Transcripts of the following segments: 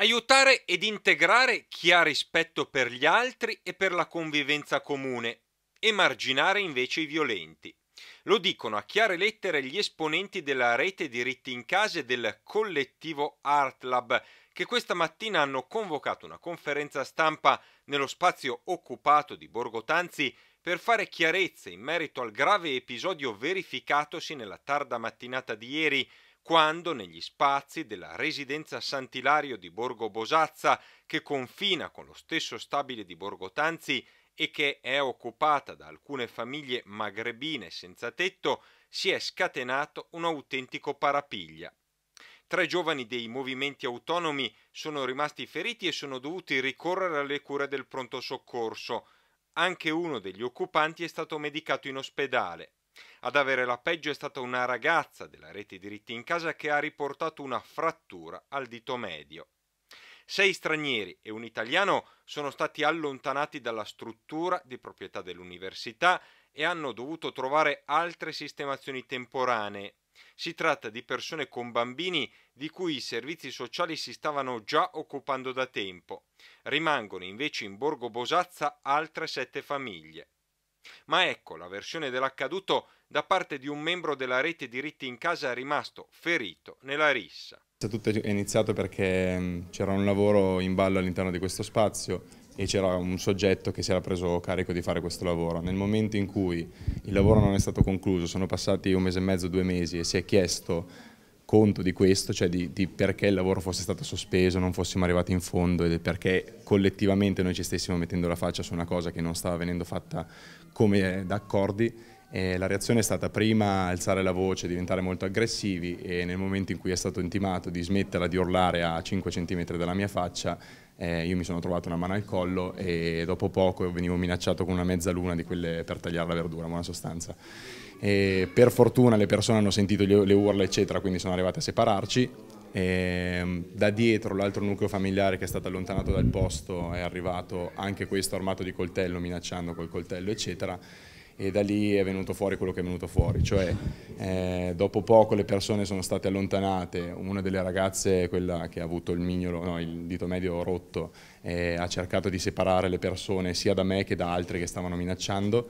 Aiutare ed integrare chi ha rispetto per gli altri e per la convivenza comune, emarginare invece i violenti. Lo dicono a chiare lettere gli esponenti della rete diritti in casa e del collettivo Artlab, che questa mattina hanno convocato una conferenza stampa nello spazio occupato di Borgo Tanzi per fare chiarezza in merito al grave episodio verificatosi nella tarda mattinata di ieri quando negli spazi della residenza Sant'Ilario di Borgo Bosazza, che confina con lo stesso stabile di Borgo Tanzi e che è occupata da alcune famiglie magrebine senza tetto, si è scatenato un autentico parapiglia. Tre giovani dei movimenti autonomi sono rimasti feriti e sono dovuti ricorrere alle cure del pronto soccorso. Anche uno degli occupanti è stato medicato in ospedale, ad avere la peggio è stata una ragazza della rete diritti in casa che ha riportato una frattura al dito medio. Sei stranieri e un italiano sono stati allontanati dalla struttura di proprietà dell'università e hanno dovuto trovare altre sistemazioni temporanee. Si tratta di persone con bambini di cui i servizi sociali si stavano già occupando da tempo. Rimangono invece in Borgo Bosazza altre sette famiglie. Ma ecco la versione dell'accaduto da parte di un membro della rete diritti in casa rimasto ferito nella rissa. Tutto è iniziato perché mm, c'era un lavoro in ballo all'interno di questo spazio e c'era un soggetto che si era preso carico di fare questo lavoro. Nel momento in cui il lavoro non è stato concluso, sono passati un mese e mezzo, due mesi e si è chiesto conto di questo, cioè di, di, perché il lavoro fosse stato sospeso, non fossimo arrivati in fondo e perché collettivamente noi ci stessimo mettendo la faccia su una cosa che non stava venendo fatta come d'accordi. la reazione è stata prima alzare la voce, diventare molto aggressivi e nel momento in cui è stato intimato di smetterla di urlare a 5 cm dalla mia faccia eh, io mi sono trovato una mano al collo e dopo poco venivo minacciato con una mezzaluna di quelle per tagliare la verdura, buona sostanza. E per fortuna le persone hanno sentito le urla eccetera, quindi sono arrivate a separarci. E ehm, da dietro l'altro nucleo familiare che è stato allontanato dal posto è arrivato anche questo armato di coltello minacciando col coltello eccetera e da lì è venuto fuori quello che è venuto fuori, cioè eh, dopo poco le persone sono state allontanate, una delle ragazze, quella che ha avuto il, mignolo, no, il dito medio rotto, eh, ha cercato di separare le persone sia da me che da altri che stavano minacciando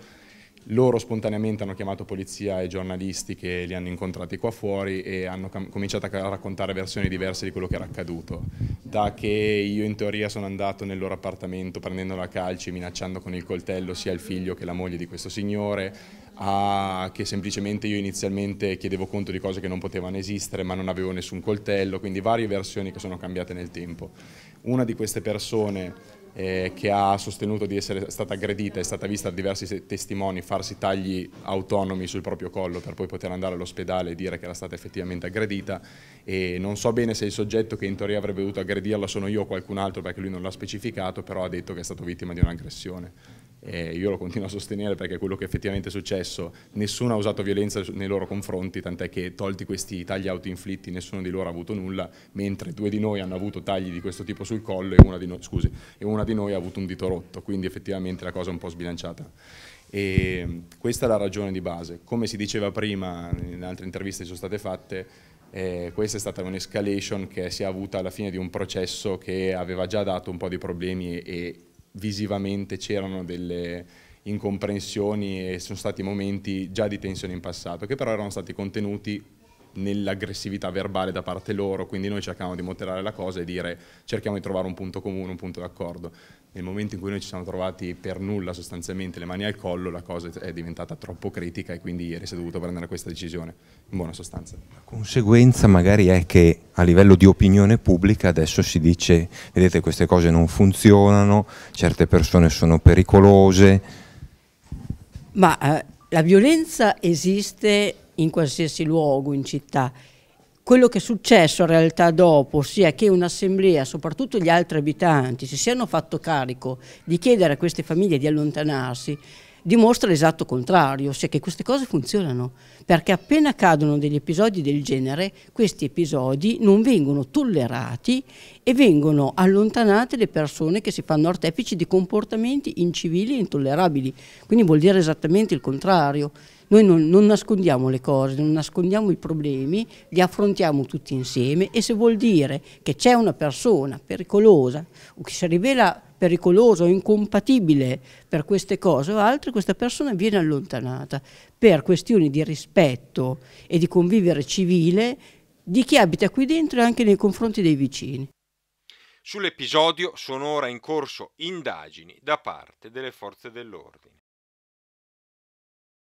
loro spontaneamente hanno chiamato polizia e giornalisti che li hanno incontrati qua fuori e hanno cominciato a raccontare versioni diverse di quello che era accaduto. Da che io in teoria sono andato nel loro appartamento prendendolo a calci, minacciando con il coltello sia il figlio che la moglie di questo signore, a che semplicemente io inizialmente chiedevo conto di cose che non potevano esistere ma non avevo nessun coltello, quindi varie versioni che sono cambiate nel tempo. Una di queste persone eh, che ha sostenuto di essere stata aggredita, è stata vista da diversi testimoni farsi tagli autonomi sul proprio collo per poi poter andare all'ospedale e dire che era stata effettivamente aggredita e non so bene se il soggetto che in teoria avrebbe dovuto aggredirla sono io o qualcun altro perché lui non l'ha specificato, però ha detto che è stato vittima di un'aggressione eh, io lo continuo a sostenere perché è quello che effettivamente è successo, nessuno ha usato violenza nei loro confronti, tant'è che tolti questi tagli autoinflitti nessuno di loro ha avuto nulla, mentre due di noi hanno avuto tagli di questo tipo sul collo e una di, no scusi, e una di noi ha avuto un dito rotto, quindi effettivamente la cosa è un po' sbilanciata. E mm, questa è la ragione di base. Come si diceva prima, in altre interviste che sono state fatte, eh, questa è stata un'escalation che si è avuta alla fine di un processo che aveva già dato un po' di problemi e, visivamente c'erano delle incomprensioni e sono stati momenti già di tensione in passato, che però erano stati contenuti nell'aggressività verbale da parte loro, quindi noi cerchiamo di moderare la cosa e dire cerchiamo di trovare un punto comune, un punto d'accordo. Nel momento in cui noi ci siamo trovati per nulla sostanzialmente le mani al collo, la cosa è diventata troppo critica e quindi ieri si è dovuto prendere questa decisione, in buona sostanza. La conseguenza magari è che a livello di opinione pubblica adesso si dice vedete queste cose non funzionano, certe persone sono pericolose. Ma eh, la violenza esiste in qualsiasi luogo in città. Quello che è successo in realtà dopo, ossia che un'assemblea, soprattutto gli altri abitanti, si siano fatto carico di chiedere a queste famiglie di allontanarsi, dimostra l'esatto contrario, cioè che queste cose funzionano, perché appena accadono degli episodi del genere, questi episodi non vengono tollerati e vengono allontanate le persone che si fanno artefici di comportamenti incivili e intollerabili, quindi vuol dire esattamente il contrario. Noi non, non nascondiamo le cose, non nascondiamo i problemi, li affrontiamo tutti insieme e se vuol dire che c'è una persona pericolosa o che si rivela pericoloso, incompatibile per queste cose o altre, questa persona viene allontanata per questioni di rispetto e di convivere civile di chi abita qui dentro e anche nei confronti dei vicini. Sull'episodio sono ora in corso indagini da parte delle forze dell'ordine.